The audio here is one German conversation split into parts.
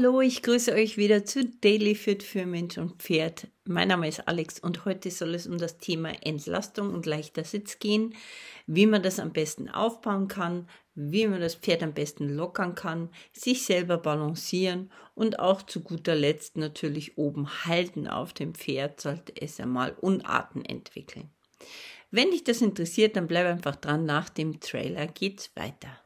Hallo, ich grüße euch wieder zu Daily Fit für Mensch und Pferd. Mein Name ist Alex und heute soll es um das Thema Entlastung und leichter Sitz gehen, wie man das am besten aufbauen kann, wie man das Pferd am besten lockern kann, sich selber balancieren und auch zu guter Letzt natürlich oben halten auf dem Pferd, sollte es einmal Unarten entwickeln. Wenn dich das interessiert, dann bleib einfach dran, nach dem Trailer geht's weiter.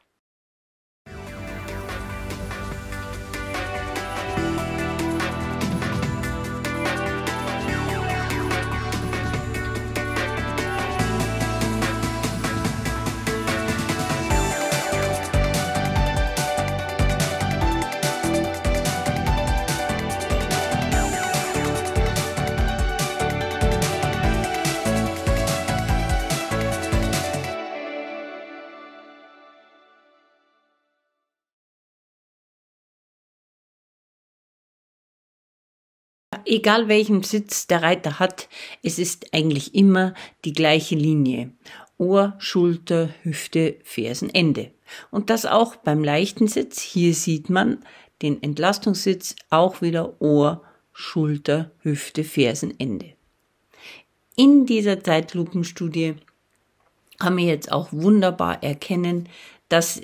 egal welchen Sitz der Reiter hat, es ist eigentlich immer die gleiche Linie. Ohr, Schulter, Hüfte, Fersen, Ende. Und das auch beim leichten Sitz. Hier sieht man den Entlastungssitz auch wieder Ohr, Schulter, Hüfte, Fersen, Ende. In dieser Zeitlupenstudie kann man jetzt auch wunderbar erkennen, dass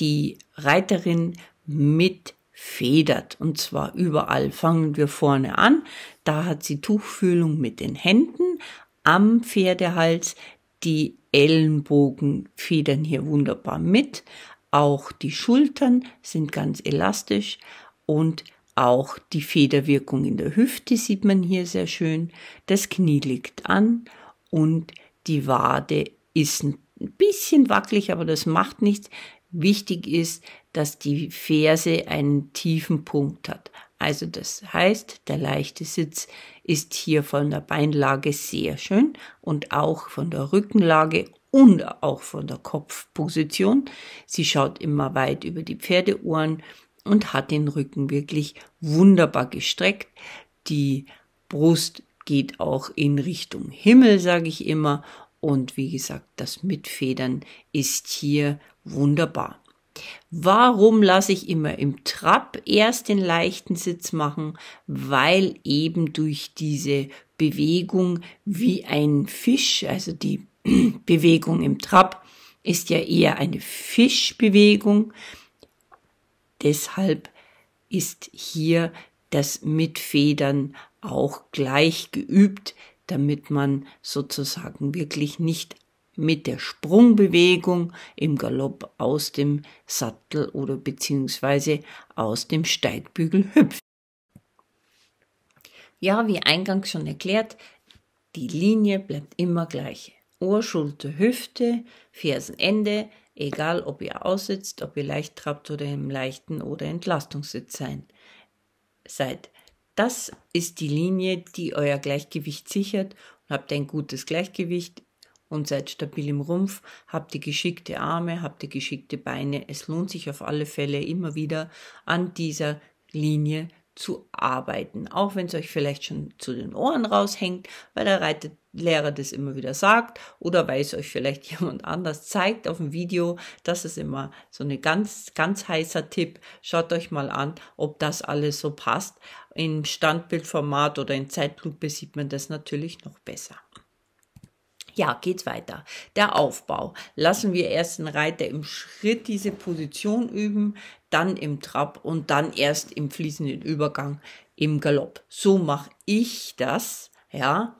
die Reiterin mit federt. Und zwar überall. Fangen wir vorne an. Da hat sie Tuchfühlung mit den Händen. Am Pferdehals die Ellenbogen federn hier wunderbar mit. Auch die Schultern sind ganz elastisch und auch die Federwirkung in der Hüfte sieht man hier sehr schön. Das Knie liegt an und die Wade ist ein bisschen wackelig, aber das macht nichts. Wichtig ist, dass die Ferse einen tiefen Punkt hat. Also das heißt, der leichte Sitz ist hier von der Beinlage sehr schön und auch von der Rückenlage und auch von der Kopfposition. Sie schaut immer weit über die Pferdeohren und hat den Rücken wirklich wunderbar gestreckt. Die Brust geht auch in Richtung Himmel, sage ich immer. Und wie gesagt, das Mitfedern ist hier wunderbar. Warum lasse ich immer im Trab erst den leichten Sitz machen? Weil eben durch diese Bewegung wie ein Fisch, also die Bewegung im Trab ist ja eher eine Fischbewegung. Deshalb ist hier das Mitfedern auch gleich geübt, damit man sozusagen wirklich nicht mit der Sprungbewegung im Galopp aus dem Sattel oder beziehungsweise aus dem Steigbügel hüpft. Ja, wie eingangs schon erklärt, die Linie bleibt immer gleich. Ohr, Schulter, Hüfte, Fersenende, egal ob ihr aussitzt, ob ihr leicht trabt oder im leichten oder Entlastungssitz sein, seid. Das ist die Linie, die euer Gleichgewicht sichert und habt ein gutes Gleichgewicht, und seid stabil im Rumpf, habt die geschickte Arme, habt die geschickte Beine. Es lohnt sich auf alle Fälle immer wieder an dieser Linie zu arbeiten, auch wenn es euch vielleicht schon zu den Ohren raushängt, weil der Reiterlehrer das immer wieder sagt oder weil es euch vielleicht jemand anders zeigt auf dem Video. Das ist immer so ein ganz, ganz heißer Tipp. Schaut euch mal an, ob das alles so passt. Im Standbildformat oder in Zeitlupe sieht man das natürlich noch besser. Ja, geht's weiter. Der Aufbau. Lassen wir erst den Reiter im Schritt diese Position üben, dann im Trab und dann erst im fließenden Übergang im Galopp. So mache ich das, ja,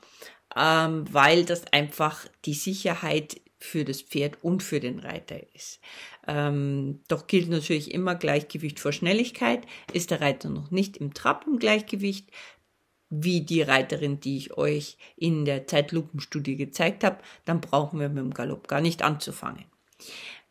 ähm, weil das einfach die Sicherheit für das Pferd und für den Reiter ist. Ähm, doch gilt natürlich immer Gleichgewicht vor Schnelligkeit. Ist der Reiter noch nicht im Trab im Gleichgewicht, wie die Reiterin, die ich euch in der Zeitlupenstudie gezeigt habe, dann brauchen wir mit dem Galopp gar nicht anzufangen.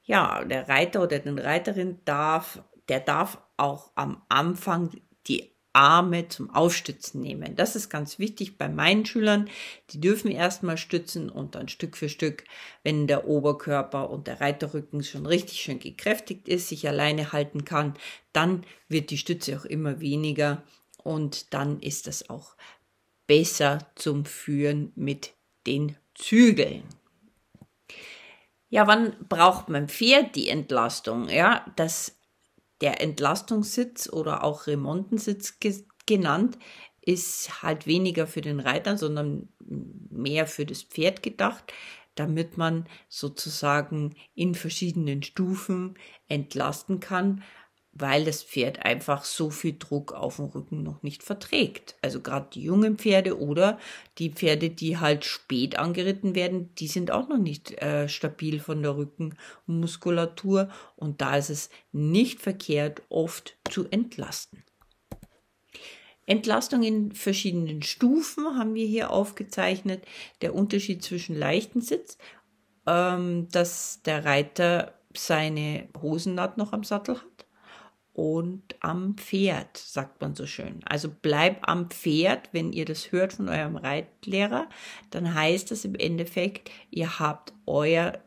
Ja, der Reiter oder den Reiterin darf, der darf auch am Anfang die Arme zum Aufstützen nehmen. Das ist ganz wichtig bei meinen Schülern. Die dürfen erstmal stützen und dann Stück für Stück, wenn der Oberkörper und der Reiterrücken schon richtig schön gekräftigt ist, sich alleine halten kann, dann wird die Stütze auch immer weniger und dann ist es auch besser zum Führen mit den Zügeln. Ja, wann braucht mein Pferd die Entlastung? Ja, das, der Entlastungssitz oder auch Remontensitz ge genannt ist halt weniger für den Reiter, sondern mehr für das Pferd gedacht, damit man sozusagen in verschiedenen Stufen entlasten kann weil das Pferd einfach so viel Druck auf dem Rücken noch nicht verträgt. Also gerade die jungen Pferde oder die Pferde, die halt spät angeritten werden, die sind auch noch nicht äh, stabil von der Rückenmuskulatur und da ist es nicht verkehrt, oft zu entlasten. Entlastung in verschiedenen Stufen haben wir hier aufgezeichnet. Der Unterschied zwischen leichten Sitz, ähm, dass der Reiter seine Hosennaht noch am Sattel hat und am Pferd, sagt man so schön. Also bleib am Pferd, wenn ihr das hört von eurem Reitlehrer, dann heißt das im Endeffekt, ihr habt eure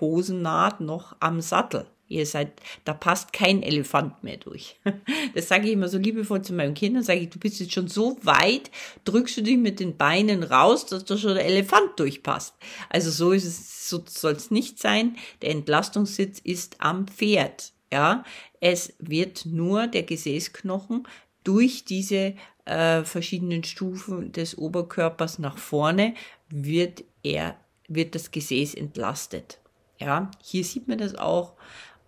Hosennaht noch am Sattel. Ihr seid, da passt kein Elefant mehr durch. Das sage ich immer so liebevoll zu meinen Kindern, sage ich, du bist jetzt schon so weit, drückst du dich mit den Beinen raus, dass da schon der Elefant durchpasst. Also so ist es, so soll es nicht sein. Der Entlastungssitz ist am Pferd. Ja, es wird nur der Gesäßknochen durch diese äh, verschiedenen Stufen des Oberkörpers nach vorne wird er, wird das Gesäß entlastet. Ja, hier sieht man das auch.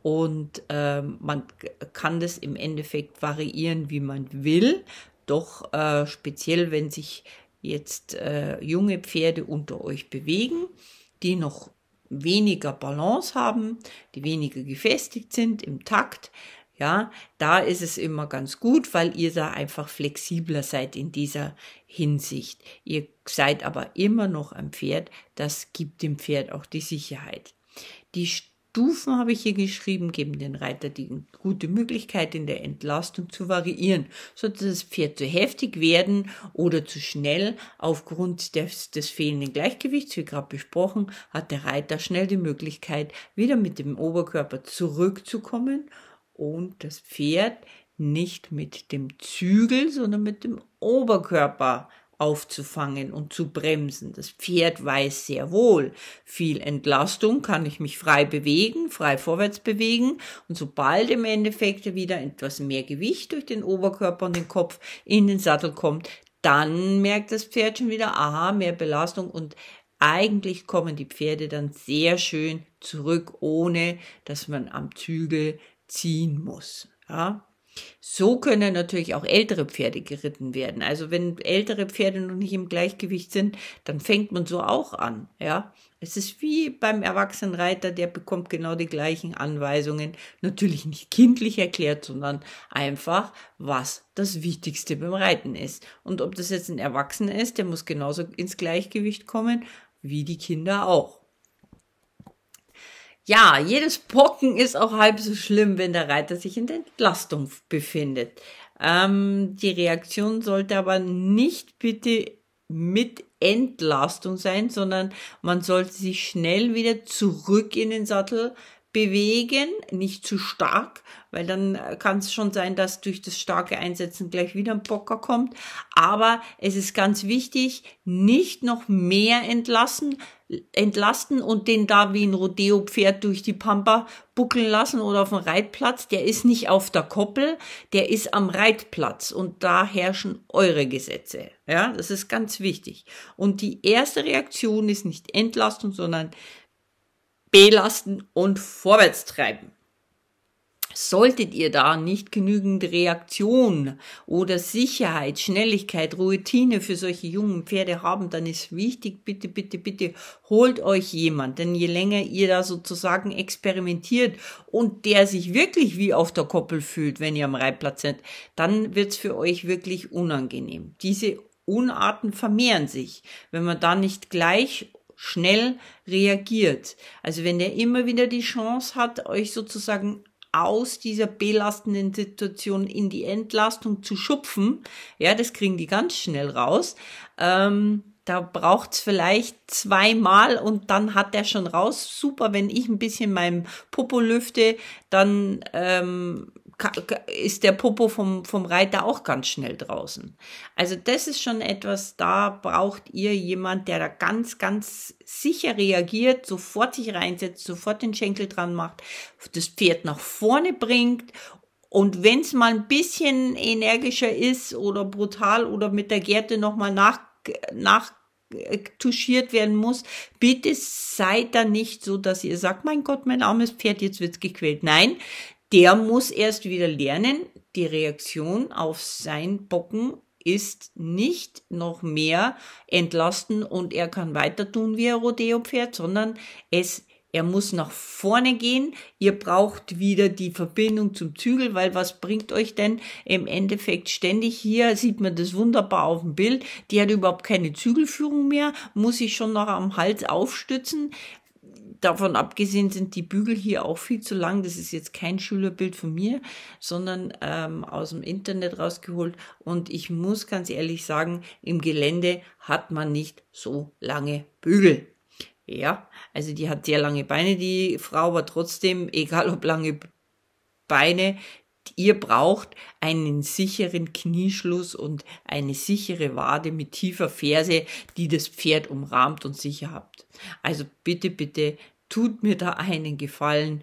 Und äh, man kann das im Endeffekt variieren, wie man will. Doch äh, speziell, wenn sich jetzt äh, junge Pferde unter euch bewegen, die noch weniger Balance haben, die weniger gefestigt sind im Takt, ja, da ist es immer ganz gut, weil ihr da einfach flexibler seid in dieser Hinsicht. Ihr seid aber immer noch am Pferd, das gibt dem Pferd auch die Sicherheit. Die Stufen habe ich hier geschrieben, geben den Reiter die gute Möglichkeit, in der Entlastung zu variieren, so dass das Pferd zu heftig werden oder zu schnell aufgrund des, des fehlenden Gleichgewichts, wie gerade besprochen, hat der Reiter schnell die Möglichkeit, wieder mit dem Oberkörper zurückzukommen und das Pferd nicht mit dem Zügel, sondern mit dem Oberkörper aufzufangen und zu bremsen. Das Pferd weiß sehr wohl, viel Entlastung kann ich mich frei bewegen, frei vorwärts bewegen und sobald im Endeffekt wieder etwas mehr Gewicht durch den Oberkörper und den Kopf in den Sattel kommt, dann merkt das Pferd schon wieder, aha, mehr Belastung und eigentlich kommen die Pferde dann sehr schön zurück, ohne dass man am Zügel ziehen muss. Ja, so können natürlich auch ältere Pferde geritten werden. Also wenn ältere Pferde noch nicht im Gleichgewicht sind, dann fängt man so auch an. Ja, es ist wie beim Erwachsenenreiter, der bekommt genau die gleichen Anweisungen. Natürlich nicht kindlich erklärt, sondern einfach, was das Wichtigste beim Reiten ist. Und ob das jetzt ein Erwachsener ist, der muss genauso ins Gleichgewicht kommen wie die Kinder auch. Ja, jedes Pocken ist auch halb so schlimm, wenn der Reiter sich in der Entlastung befindet. Ähm, die Reaktion sollte aber nicht bitte mit Entlastung sein, sondern man sollte sich schnell wieder zurück in den Sattel bewegen, nicht zu stark, weil dann äh, kann es schon sein, dass durch das starke Einsetzen gleich wieder ein Bocker kommt. Aber es ist ganz wichtig, nicht noch mehr entlassen, entlasten und den da wie ein Rodeo-Pferd durch die Pampa buckeln lassen oder auf dem Reitplatz. Der ist nicht auf der Koppel, der ist am Reitplatz und da herrschen eure Gesetze. Ja, das ist ganz wichtig. Und die erste Reaktion ist nicht Entlastung, sondern belasten und vorwärts treiben. Solltet ihr da nicht genügend Reaktion oder Sicherheit, Schnelligkeit, Routine für solche jungen Pferde haben, dann ist wichtig, bitte, bitte, bitte holt euch jemand. Denn je länger ihr da sozusagen experimentiert und der sich wirklich wie auf der Koppel fühlt, wenn ihr am Reitplatz seid, dann wird's für euch wirklich unangenehm. Diese Unarten vermehren sich, wenn man da nicht gleich schnell reagiert. Also wenn ihr immer wieder die Chance hat, euch sozusagen aus dieser belastenden Situation in die Entlastung zu schupfen, ja, das kriegen die ganz schnell raus. Ähm, da braucht's vielleicht zweimal und dann hat der schon raus. Super, wenn ich ein bisschen meinem Popo lüfte, dann ähm, ist der Popo vom, vom Reiter auch ganz schnell draußen. Also das ist schon etwas, da braucht ihr jemand, der da ganz, ganz sicher reagiert, sofort sich reinsetzt, sofort den Schenkel dran macht, das Pferd nach vorne bringt und wenn es mal ein bisschen energischer ist oder brutal oder mit der Gerte nochmal nach, nach äh, touchiert werden muss, bitte seid da nicht so, dass ihr sagt, mein Gott, mein armes Pferd, jetzt wird es gequält. Nein, der muss erst wieder lernen, die Reaktion auf sein Bocken ist nicht noch mehr entlasten und er kann weiter tun wie ein Rodeo-Pferd, sondern es er muss nach vorne gehen. Ihr braucht wieder die Verbindung zum Zügel, weil was bringt euch denn im Endeffekt ständig hier? Sieht man das wunderbar auf dem Bild. Die hat überhaupt keine Zügelführung mehr, muss sich schon noch am Hals aufstützen davon abgesehen sind die Bügel hier auch viel zu lang. Das ist jetzt kein Schülerbild von mir, sondern ähm, aus dem Internet rausgeholt. Und ich muss ganz ehrlich sagen, im Gelände hat man nicht so lange Bügel. Ja, also die hat sehr lange Beine, die Frau, aber trotzdem, egal ob lange Beine, ihr braucht einen sicheren Knieschluss und eine sichere Wade mit tiefer Ferse, die das Pferd umrahmt und sicher habt. Also bitte, bitte tut mir da einen Gefallen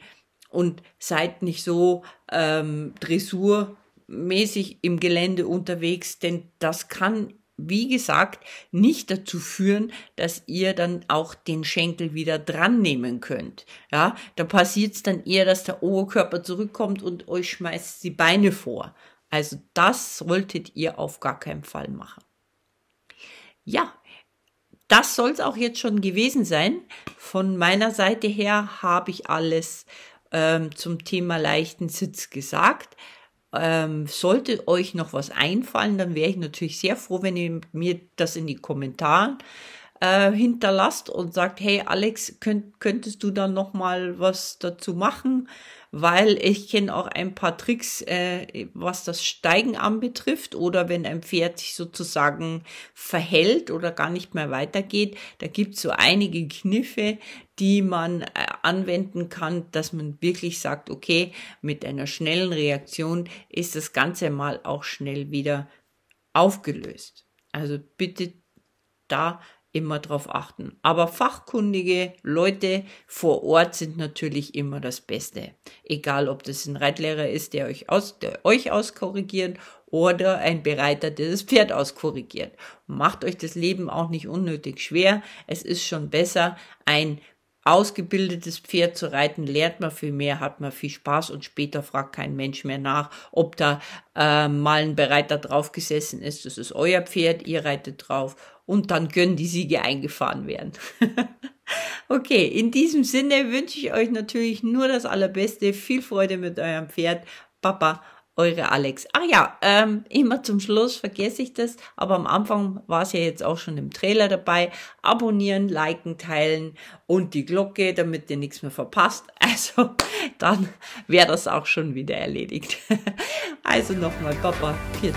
und seid nicht so ähm, dressurmäßig im Gelände unterwegs, denn das kann, wie gesagt, nicht dazu führen, dass ihr dann auch den Schenkel wieder dran nehmen könnt. Ja, da passiert es dann eher, dass der Oberkörper zurückkommt und euch schmeißt die Beine vor. Also das solltet ihr auf gar keinen Fall machen. Ja, das soll es auch jetzt schon gewesen sein. Von meiner Seite her habe ich alles ähm, zum Thema leichten Sitz gesagt. Ähm, sollte euch noch was einfallen, dann wäre ich natürlich sehr froh, wenn ihr mir das in die Kommentare äh, hinterlasst und sagt, hey Alex, könnt, könntest du dann noch mal was dazu machen? weil ich kenne auch ein paar Tricks, äh, was das Steigen anbetrifft oder wenn ein Pferd sich sozusagen verhält oder gar nicht mehr weitergeht. Da gibt es so einige Kniffe, die man äh, anwenden kann, dass man wirklich sagt, okay, mit einer schnellen Reaktion ist das Ganze mal auch schnell wieder aufgelöst. Also bitte da immer drauf achten. Aber fachkundige Leute vor Ort sind natürlich immer das Beste. Egal, ob das ein Reitlehrer ist, der euch, aus, der euch auskorrigiert oder ein Bereiter, der das Pferd auskorrigiert. Macht euch das Leben auch nicht unnötig schwer. Es ist schon besser, ein ausgebildetes Pferd zu reiten, lernt man viel mehr, hat man viel Spaß und später fragt kein Mensch mehr nach, ob da äh, mal ein Bereiter drauf gesessen ist. Das ist euer Pferd, ihr reitet drauf und dann können die Siege eingefahren werden. okay, in diesem Sinne wünsche ich euch natürlich nur das Allerbeste, viel Freude mit eurem Pferd, Papa eure Alex. Ach ja, ähm, immer zum Schluss vergesse ich das, aber am Anfang war es ja jetzt auch schon im Trailer dabei. Abonnieren, liken, teilen und die Glocke, damit ihr nichts mehr verpasst. Also, dann wäre das auch schon wieder erledigt. also nochmal, Papa, 40.